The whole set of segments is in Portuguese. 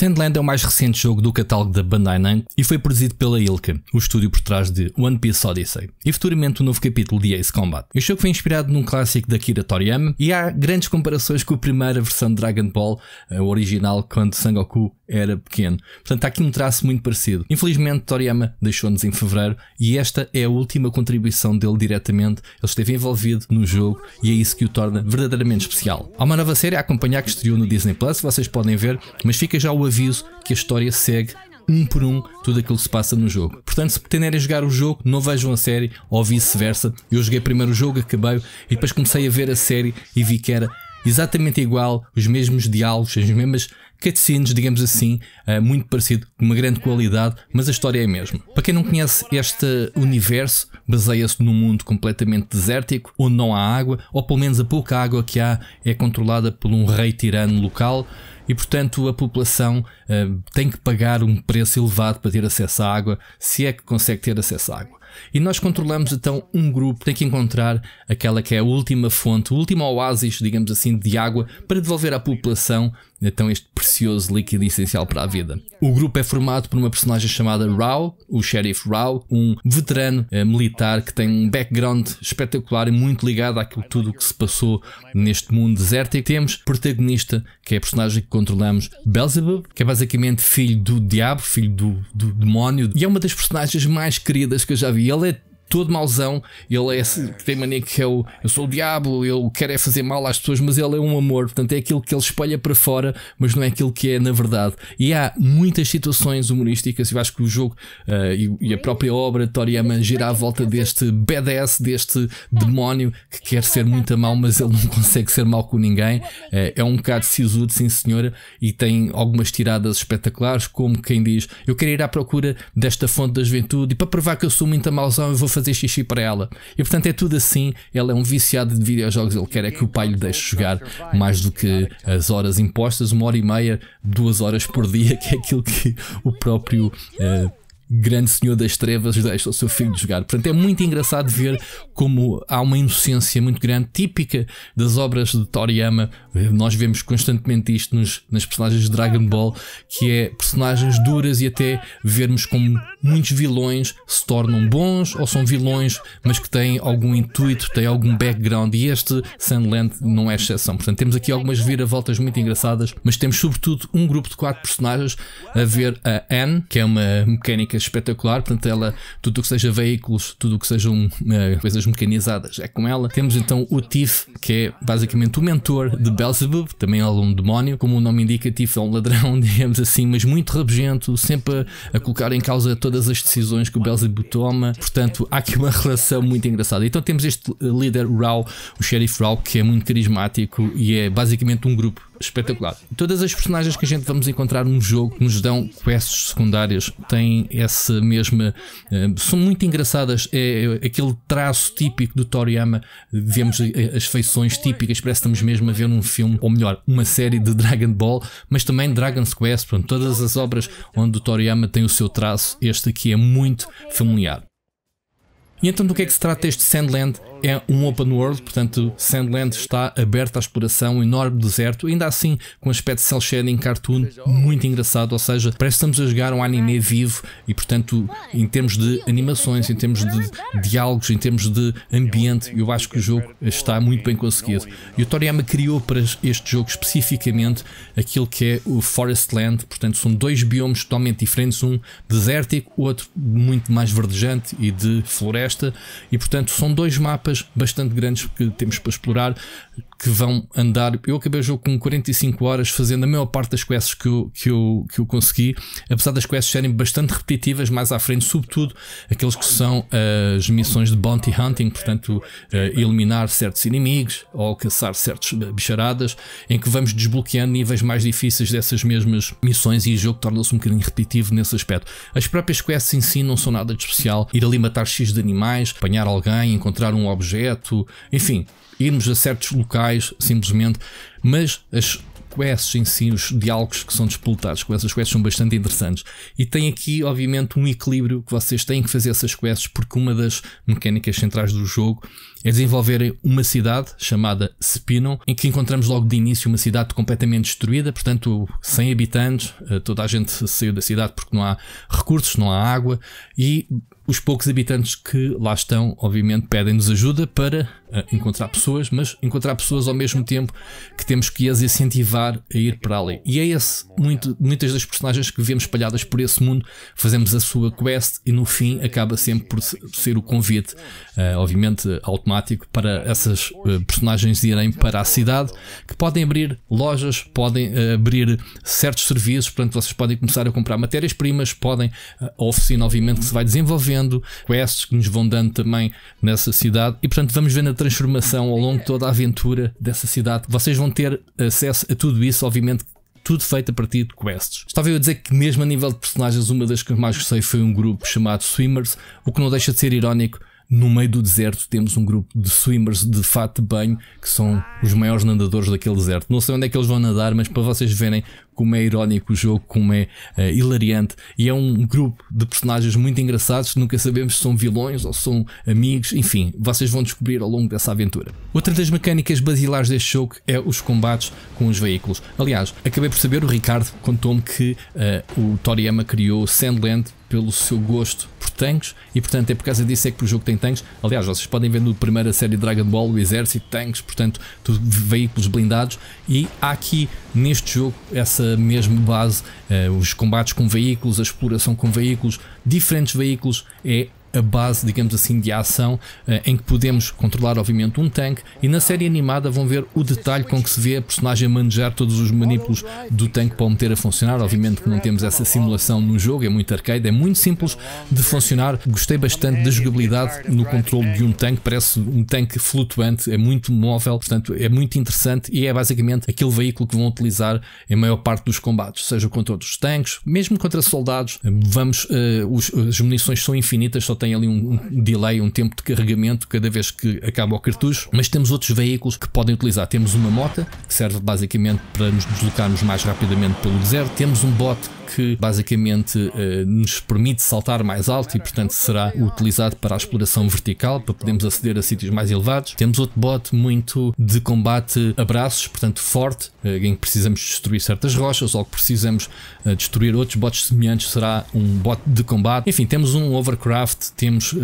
Sandland é o mais recente jogo do catálogo da Bandai Namco e foi produzido pela Ilka, o estúdio por trás de One Piece Odyssey, e futuramente o um novo capítulo de Ace Combat. O jogo foi inspirado num clássico da Kira Toriyama e há grandes comparações com a primeira versão de Dragon Ball, a eh, original, quando Sangoku era pequeno. Portanto, há aqui um traço muito parecido. Infelizmente, Toriyama deixou-nos em fevereiro e esta é a última contribuição dele diretamente. Ele esteve envolvido no jogo e é isso que o torna verdadeiramente especial. Há uma nova série a acompanhar que estreou no Disney Plus, vocês podem ver, mas fica já o aviso que a história segue um por um tudo aquilo que se passa no jogo. Portanto, se pretenderem jogar o jogo, não vejam a série ou vice-versa. Eu joguei primeiro o jogo, acabei e depois comecei a ver a série e vi que era exatamente igual, os mesmos diálogos, as mesmas cutscenes, digamos assim, eh, muito parecido, com uma grande qualidade, mas a história é a mesma. Para quem não conhece este universo, baseia-se num mundo completamente desértico, onde não há água, ou pelo menos a pouca água que há é controlada por um rei tirano local e portanto a população uh, tem que pagar um preço elevado para ter acesso à água, se é que consegue ter acesso à água. E nós controlamos então um grupo, tem que encontrar aquela que é a última fonte, o último oásis, digamos assim, de água para devolver à população então este precioso líquido essencial para a vida. O grupo é formado por uma personagem chamada Rao, o Sheriff Rao, um veterano eh, militar que tem um background espetacular e muito ligado àquilo tudo que se passou neste mundo desértico. Temos protagonista, que é a personagem que controlamos, Belzebub, que é basicamente filho do diabo, filho do, do demónio, e é uma das personagens mais queridas que eu já vi. Ele é todo mauzão. Ele é, tem mania que é o eu sou o diabo, eu quero é fazer mal às pessoas, mas ele é um amor. Portanto, é aquilo que ele espalha para fora, mas não é aquilo que é na verdade. E há muitas situações humorísticas. Eu acho que o jogo uh, e, e, a própria obra de Toriyama gira à volta deste badass, deste demónio que quer ser muito mal, mas ele não consegue ser mal com ninguém. Uh, é um bocado sisudo, sim senhora, e tem algumas tiradas espetaculares, como quem diz: Eu quero ir à procura desta fonte da juventude e para provar que eu sou muito mauzão, eu vou fazer fazer xixi para ela. E portanto é tudo assim. Ele é um viciado de videojogos. Ele quer é que o pai lhe deixe jogar mais do que as horas impostas, uma hora e meia, duas horas por dia, que é aquilo que o próprio. Uh, grande senhor das trevas deixa o seu filho jogar. Portanto, é muito engraçado ver como há uma inocência muito grande, típica das obras de Toriyama. Nós vemos constantemente isto nos, nas personagens de Dragon Ball, que é personagens duras e até vermos como muitos vilões se tornam bons ou são vilões, mas que têm algum intuito, têm algum background. E este Sandland não é exceção. Portanto, temos aqui algumas viravoltas muito engraçadas, mas temos sobretudo um grupo de quatro personagens a ver a Anne, que é uma mecânica espetacular. Portanto, ela, tudo o que seja veículos, tudo o que sejam uh, coisas mecanizadas é com ela. Temos então o Tiff, que é basicamente o mentor de Belzebub, também é um demónio, como o nome indica, Tiff é um ladrão, digamos assim, mas muito rabugento, sempre a, a colocar em causa todas as decisões que o Belzebub toma. Portanto, há aqui uma relação muito engraçada. Então temos este eh, líder Raul, o Sheriff Raul que é muito carismático e é basicamente um grupo espetacular. Todas as personagens que a gente vamos encontrar no jogo que nos dão quests secundárias têm essa mesma. Eh, são muito engraçadas. É, é, aquele traço típico do Toriyama. Vemos eh, as feições típicas, parece que estamos mesmo a ver um filme, ou melhor, uma série de Dragon Ball, mas também Dragon's Quest. todas as obras onde o Toriyama tem o seu traço, este aqui é muito familiar. E então do que é que se trata este Sandland? é um open world, portanto, Sandland está aberto à exploração, um enorme deserto, ainda assim com um aspecto cel shading cartoon muito engraçado, ou seja, parece que estamos a jogar um anime vivo e, portanto, em termos de animações, em termos de diálogos, em termos de ambiente, eu acho que o jogo está muito bem conseguido. E o Toriyama criou para este jogo especificamente aquilo que é o Forest Land. portanto, são dois biomes totalmente diferentes, um desértico, outro muito mais verdejante e de floresta, e portanto, são dois mapas mapas bastante grandes que temos para explorar, que vão andar. Eu acabei o jogo com 45 horas fazendo a maior parte das quests que eu, que eu, que eu consegui, apesar das quests serem bastante repetitivas mais à frente, sobretudo aqueles que são eh, as missões de bounty hunting, portanto, eh, eliminar certos inimigos ou alcançar certas bicharadas, em que vamos desbloqueando níveis mais difíceis dessas mesmas missões e o jogo torna-se um bocadinho repetitivo nesse aspecto. As próprias quests em si não são nada de especial, ir ali matar X de animais, apanhar alguém, encontrar um objeto, enfim irmos a certos locais simplesmente, mas as quests em si, os diálogos que são disputados com essas quests são bastante interessantes. E tem aqui, obviamente, um equilíbrio que vocês têm que fazer essas quests, porque uma das mecânicas centrais do jogo é desenvolverem uma cidade chamada Spinon, em que encontramos logo de início uma cidade completamente destruída, portanto, sem habitantes, eh, toda a gente saiu da cidade porque não há recursos, não há água, e os poucos habitantes que lá estão, obviamente, pedem-nos ajuda para eh, encontrar pessoas, mas encontrar pessoas ao mesmo tempo que temos que as incentivar a ir para ali. E é esse, muito, muitas das personagens que vemos espalhadas por esse mundo, fazemos a sua quest e no fim acaba sempre por ser o convite, uh, obviamente automático, para essas uh, personagens irem para a cidade, que podem abrir lojas, podem uh, abrir certos serviços, portanto vocês podem começar a comprar matérias-primas, podem, a oficina obviamente que se vai desenvolvendo, quests que nos vão dando também nessa cidade, e portanto vamos vendo transformação ao longo de toda a aventura dessa cidade. Vocês vão ter acesso a tudo isso, obviamente tudo feito a partir de quests. Estava eu a dizer que, mesmo a nível de personagens, uma das que mais gostei foi um grupo chamado Swimmers, o que não deixa de ser irónico, no meio do deserto temos um grupo de swimmers de fato de banho que são os maiores nadadores daquele deserto. Não sei onde é que eles vão nadar, mas para vocês verem como é irónico o jogo, como é uh, hilariante. E é um grupo de personagens muito engraçados, nunca sabemos se são vilões ou são amigos, enfim, vocês vão descobrir ao longo dessa aventura. Outra das mecânicas basilares deste jogo é os combates com os veículos. Aliás, acabei por saber, o Ricardo contou-me que uh, o Toriyama criou Sandland pelo seu gosto por tanques e portanto é por causa disso é que o jogo tem tanques. Aliás, vocês podem ver no primeira série Dragon Ball o exército, tanques, portanto, tudo, veículos blindados e há aqui neste jogo essa mesma base, eh, os combates com veículos, a exploração com veículos, diferentes veículos, é a base, digamos assim, de ação eh, em que podemos controlar, obviamente, um tanque. E na série animada vão ver o detalhe com que se vê a personagem manejar todos os manipulos do tanque para o meter a funcionar. Obviamente que não temos essa simulação no jogo, é muito arcade, é muito simples de funcionar. Gostei bastante da jogabilidade no controle de um tanque, parece um tanque flutuante, é muito móvel, portanto é muito interessante e é basicamente aquele veículo que vão utilizar em maior parte dos combates, seja contra outros tanques, mesmo contra soldados. Vamos, uh, os, as munições são infinitas, só tem ali um, um delay, um tempo de carregamento cada vez que acaba o cartucho, mas temos outros veículos que podem utilizar. Temos uma mota, que serve basicamente para nos deslocarmos mais rapidamente pelo deserto, temos um bote que basicamente uh, nos permite saltar mais alto e, portanto, será utilizado para a exploração vertical, para podermos aceder a sítios mais elevados. Temos outro bot muito de combate a braços, portanto, forte, uh, em que precisamos destruir certas rochas ou que precisamos uh, destruir outros bots semelhantes, será um bot de combate. Enfim, temos um overcraft temos uh,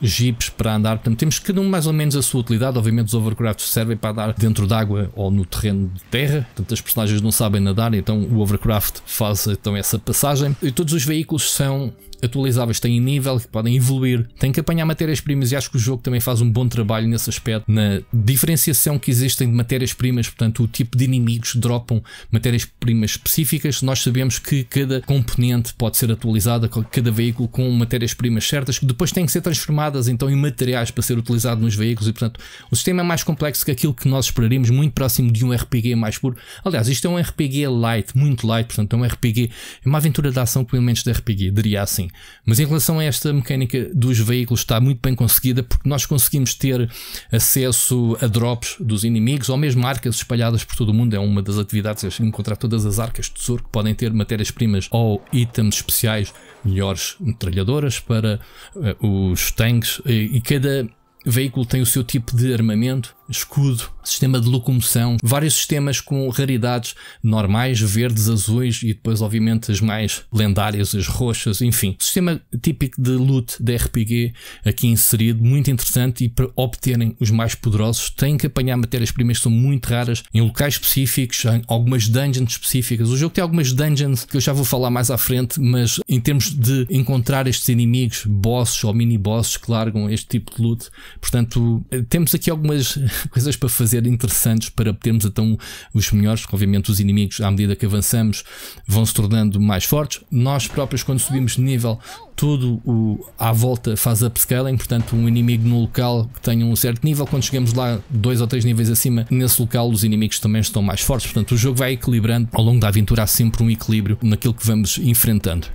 jeeps para andar, portanto, temos cada um mais ou menos a sua utilidade. Obviamente, os overcrafts servem para andar dentro d'água ou no terreno de terra, portanto, as personagens não sabem nadar, então o overcraft faz então essa passagem. E todos os veículos são atualizáveis têm nível, que podem evoluir, têm que apanhar matérias-primas e acho que o jogo também faz um bom trabalho nesse aspecto, na diferenciação que existem de matérias-primas, portanto, o tipo de inimigos dropam matérias-primas específicas. Nós sabemos que cada componente pode ser atualizada, cada veículo com matérias-primas certas, que depois têm que ser transformadas então em materiais para ser utilizado nos veículos e, portanto, o sistema é mais complexo que aquilo que nós esperaríamos, muito próximo de um RPG mais puro. Aliás, isto é um RPG light, muito light, portanto, é um RPG, é uma aventura de ação com elementos de RPG, diria assim. Mas em relação a esta mecânica dos veículos, está muito bem conseguida porque nós conseguimos ter acesso a drops dos inimigos ou mesmo arcas espalhadas por todo o mundo. É uma das atividades, é encontrar todas as arcas de tesouro que podem ter matérias-primas ou itens especiais, melhores metralhadoras para uh, os tanques e, e cada veículo tem o seu tipo de armamento escudo, sistema de locomoção, vários sistemas com raridades normais, verdes, azuis e depois, obviamente, as mais lendárias, as roxas, enfim. Sistema típico de loot de RPG aqui inserido, muito interessante e para obterem os mais poderosos têm que apanhar matérias-primas que são muito raras em locais específicos, em algumas dungeons específicas. O jogo tem algumas dungeons que eu já vou falar mais à frente, mas em termos de encontrar estes inimigos, bosses ou mini-bosses que largam este tipo de loot, portanto, temos aqui algumas coisas para fazer interessantes para termos então os melhores, porque obviamente os inimigos, à medida que avançamos, vão se tornando mais fortes. Nós próprios, quando subimos de nível, tudo o, à volta faz upscaling, portanto, um inimigo no local que tenha um certo nível, quando chegamos lá dois ou três níveis acima, nesse local os inimigos também estão mais fortes. Portanto, o jogo vai equilibrando, ao longo da aventura há sempre um equilíbrio naquilo que vamos enfrentando.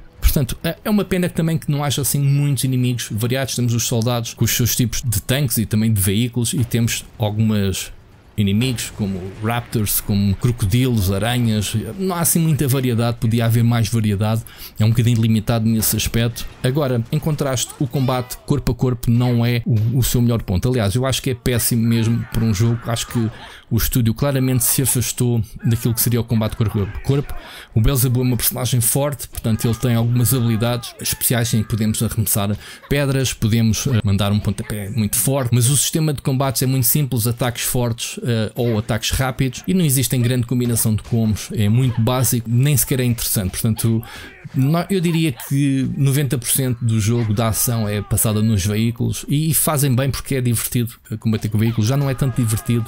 Portanto, é, é uma pena também que não haja assim muitos inimigos variados. Temos os soldados com os seus tipos de tanques e também de veículos e temos algumas inimigos, como raptors, como crocodilos, aranhas. Não há assim muita variedade, podia haver mais variedade, é um bocadinho limitado nesse aspecto. Agora, em contraste, o combate corpo a corpo não é o, o seu melhor ponto. Aliás, eu acho que é péssimo mesmo para um jogo. Acho que o estúdio claramente se afastou daquilo que seria o combate corpo a corpo. O Belzebub é uma personagem forte, portanto, ele tem algumas habilidades especiais em que podemos arremessar pedras, podemos eh, mandar um pontapé muito forte, mas o sistema de combates é muito simples: ataques fortes, eh, ou ataques rápidos e não existem grande combinação de combos, é muito básico, nem sequer é interessante. Portanto, eu diria que 90% do jogo da ação é passada nos veículos e fazem bem porque é divertido eh, combater com veículos. Já não é tanto divertido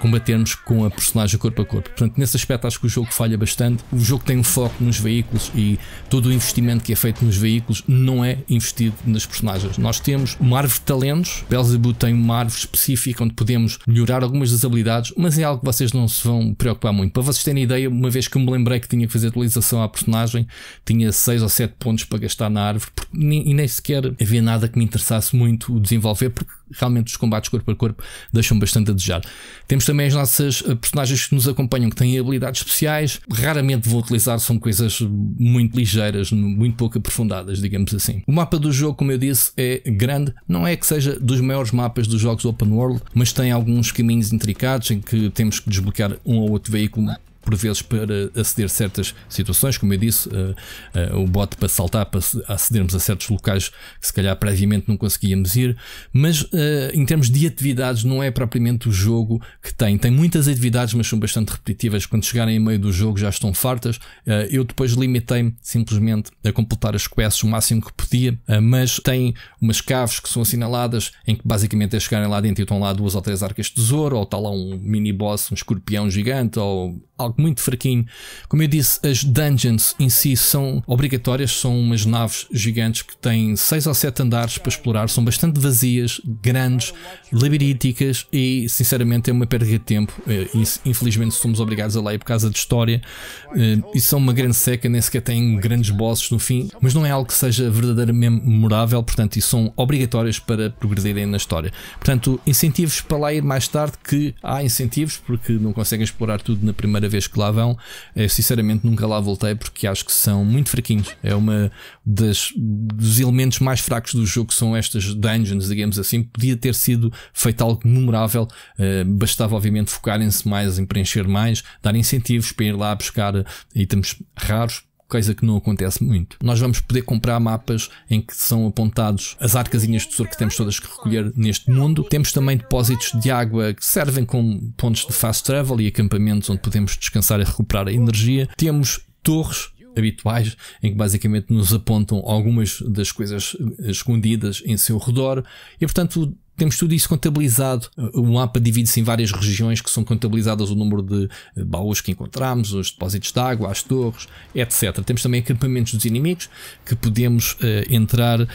combatermos com a personagem corpo a corpo. Portanto, nesse aspecto acho que o jogo falha bastante. O jogo tem um foco nos veículos e todo o investimento que é feito nos veículos não é investido nas personagens. Nós temos uma árvore de talentos. Belzebu tem uma árvore específica onde podemos melhorar algumas das habilidades, mas é algo que vocês não se vão preocupar muito. Para vocês terem ideia, uma vez que me lembrei que tinha que fazer atualização à personagem, tinha tinha 6 ou 7 pontos para gastar na árvore nem, e nem sequer havia nada que me interessasse muito o desenvolver, porque realmente os combates corpo a corpo deixam bastante a desejar. Temos também as nossas eh, personagens que nos acompanham, que têm habilidades especiais. Raramente vou utilizar, são coisas muito ligeiras, muito pouco aprofundadas, digamos assim. O mapa do jogo, como eu disse, é grande. Não é que seja dos maiores mapas dos jogos open world, mas tem alguns caminhos intricados em que temos que desbloquear um ou outro veículo por vezes para aceder a certas situações, como eu disse, uh, uh, o bot para saltar, para acedermos a certos locais que se calhar previamente não conseguíamos ir, mas uh, em termos de atividades não é propriamente o jogo que tem. Tem muitas atividades, mas são bastante repetitivas. Quando chegarem em meio do jogo já estão fartas. eu depois limitei-me simplesmente a completar as quests o máximo que podia, mas tem umas caves que são assinaladas em que basicamente é chegarem lá dentro e estão lá duas ou três arcas de tesouro, ou está lá um mini boss, um escorpião gigante, ou muito fraquinho. Como eu disse, as dungeons em si são obrigatórias, são umas naves gigantes que têm 6 ou 7 andares para explorar, são bastante vazias, grandes, labiríticas e sinceramente é uma perda de tempo. Eh, infelizmente somos obrigados a ler por causa de história eh, e são uma grande seca, nem sequer têm grandes bosses no fim, mas não é algo que seja verdadeiramente memorável, portanto, e são obrigatórias para progredirem na história. Portanto, incentivos para lá ir mais tarde que há incentivos, porque não conseguem explorar tudo na primeira vez vez que lá vão. Eu, eh, sinceramente, nunca lá voltei porque acho que são muito fraquinhos. É uma das, dos elementos mais fracos do jogo, são estas dungeons, digamos assim. Podia ter sido feito algo memorável, uh, bastava, obviamente, focarem-se mais em preencher mais, dar incentivos para ir lá buscar eh, itens raros coisa que não acontece muito. Nós vamos poder comprar mapas em que são apontados as arcasinhas de tesouro que temos todas que recolher neste mundo. Temos também depósitos de água que servem como pontos de fast travel e acampamentos onde podemos descansar e recuperar a energia. Temos torres habituais em que basicamente nos apontam algumas das coisas escondidas em seu redor e portanto temos tudo isso contabilizado. O mapa divide-se em várias regiões que são contabilizadas o número de eh, baús que encontramos, os depósitos de água, as torres, etc. Temos também acampamentos dos inimigos que podemos uh, entrar uh,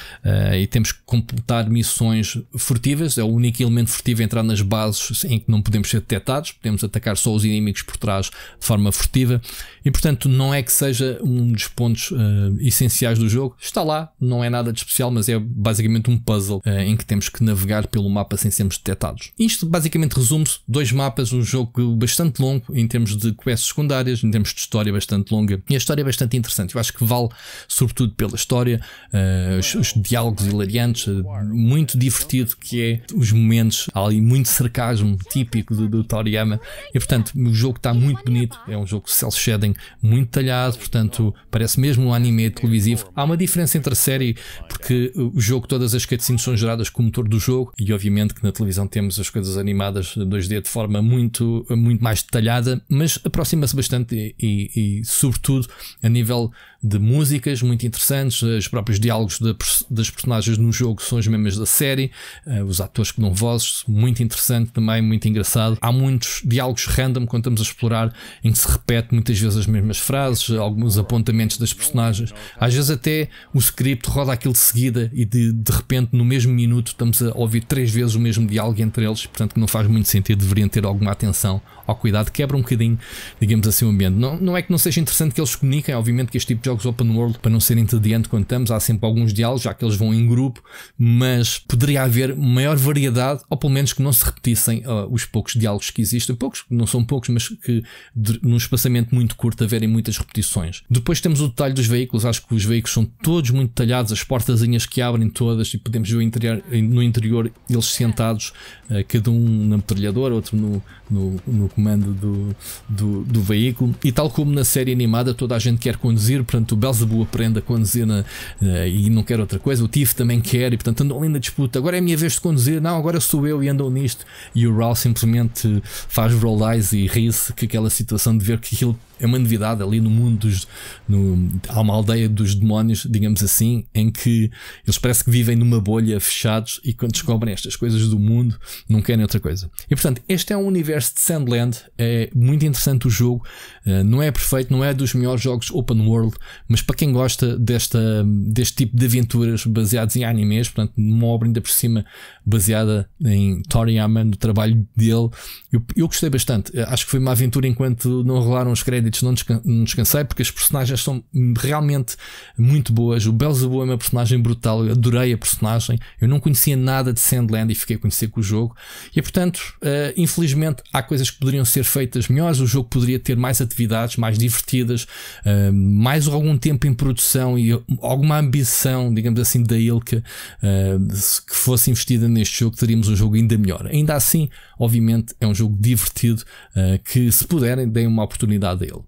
e temos que completar missões furtivas. É o único elemento furtivo entrar nas bases em que não podemos ser detectados, podemos atacar só os inimigos por trás de forma furtiva. E portanto, não é que seja um dos pontos uh, essenciais do jogo. Está lá, não é nada de especial, mas é basicamente um puzzle em que temos que navegar pelo mapa sem sermos detectados. Isto basicamente resume-se: dois mapas, um jogo bastante longo em termos de quests secundárias, em termos de história bastante longa. E a história é bastante interessante. Eu acho que vale, sobretudo, pela história, uh, os, os, diálogos hilariantes, uh, muito divertido que é os momentos, ali muito sarcasmo típico do, do Toriyama. E portanto, o jogo está muito bonito. É um jogo cel shading muito detalhado, portanto, parece mesmo um anime televisivo. Há uma diferença entre a série, porque o jogo, todas as cutscenes são geradas com o motor do jogo e obviamente que na televisão temos as coisas animadas 2D de forma muito, muito mais detalhada, mas aproxima-se bastante e, e, e, sobretudo, a nível de músicas muito interessantes, os próprios diálogos de, das personagens no jogo são os mesmos da série, eh, os atores que dão vozes, muito interessante também, muito engraçado. Há muitos diálogos random quando estamos a explorar em que se repete muitas vezes as mesmas frases, alguns apontamentos das personagens, às vezes até o script roda aquilo de seguida e de, de repente no mesmo minuto estamos a ouvir três vezes o mesmo diálogo entre eles, portanto não faz muito sentido, deveriam ter alguma atenção ao cuidado, quebra um bocadinho, digamos assim, o ambiente. Não, não é que não seja interessante que eles comuniquem, obviamente que este tipo de jogos open world, para não ser entediante quando estamos, há sempre alguns diálogos, já que eles vão em grupo, mas poderia haver maior variedade, ou pelo menos que não se repetissem uh, os poucos diálogos que existem. Poucos, não são poucos, mas que de, num espaçamento muito curto haverem muitas repetições. Depois temos o detalhe dos veículos, acho que os veículos são todos muito detalhados, as portazinhas que abrem todas e podemos ver interior, eh, no interior eles sentados, uh, cada um na metralhadora, outro no, no, no comando do, do, do veículo. E tal como na série animada, toda a gente quer conduzir, portanto portanto Belzebu aprende a conduzir na, uh, eh, e não quer outra coisa, o Tiff também quer, e portanto andam ali na disputa, agora é a minha vez de conduzir, não, agora sou eu, e andam nisto, e o Raul simplesmente faz roll eyes e ri-se que aquela situação de ver que aquilo é uma novidade ali no mundo dos. No, há uma aldeia dos demónios, digamos assim, em que eles parece que vivem numa bolha fechados e quando descobrem estas coisas do mundo não querem outra coisa. E portanto, este é um universo de Sandland, é muito interessante o jogo, eh, não é perfeito, não é dos melhores jogos open world, mas para quem gosta desta, deste tipo de aventuras baseadas em animes, portanto, numa obra ainda por cima baseada em Toriyama, no trabalho dele, eu, eu gostei bastante. Eh, acho que foi uma aventura enquanto não rolaram os créditos créditos não, não descansei porque as personagens são realmente muito boas. O Belzebu é uma personagem brutal, eu adorei a personagem. Eu não conhecia nada de Sandland e fiquei a conhecer com o jogo. E portanto, uh, infelizmente, há coisas que poderiam ser feitas melhores. O jogo poderia ter mais atividades, mais divertidas, uh, mais algum tempo em produção e alguma ambição, digamos assim, da Ilka uh, que fosse investida neste jogo, teríamos um jogo ainda melhor. Ainda assim, Obviamente é um jogo divertido uh, que, se puderem, deem uma oportunidade a ele.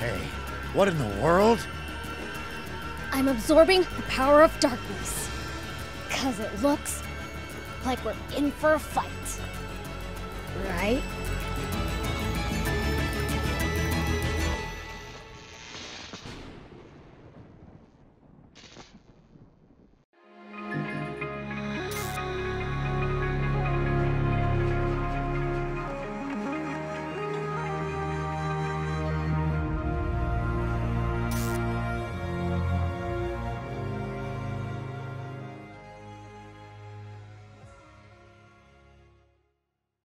Hey, what in the world? I'm absorbing the power of darkness. Cause it looks like we're in for a fight. Right?